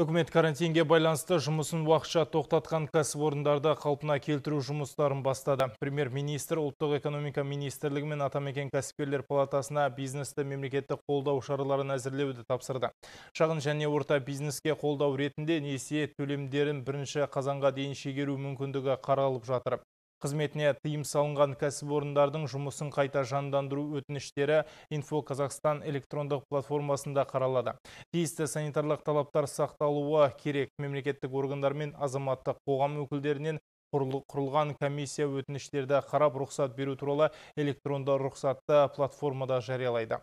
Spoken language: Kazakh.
Үкімет карантинге байланысты жұмысын уақытша тоқтатқан кәсіпорындарды қалпына келтіру жұмыстарын бастады. Премьер-министр ұлттық экономика министрлігі мен атамекен кәсіпкерлер палатасына бизнесті мемлекеттік қолдау шараларын әзірлеуді тапсырды. Шағын және орта бизнеске қолдау ретінде несие төлемдерін бірінші қазанға дейін шегеру мүмкіндігі қаралып жатыр қызметіне тыйым салынған кәсіпорындардың жұмысын қайта жандандыру өтініштері инфо қазақстан электрондық платформасында қаралады тиісті санитарлық талаптар сақталуы керек мемлекеттік органдар мен азаматтық қоғам өкілдерінен құрылған комиссия өтініштерді қарап рұқсат беру туралы электронды рұқсатты платформада жариялайды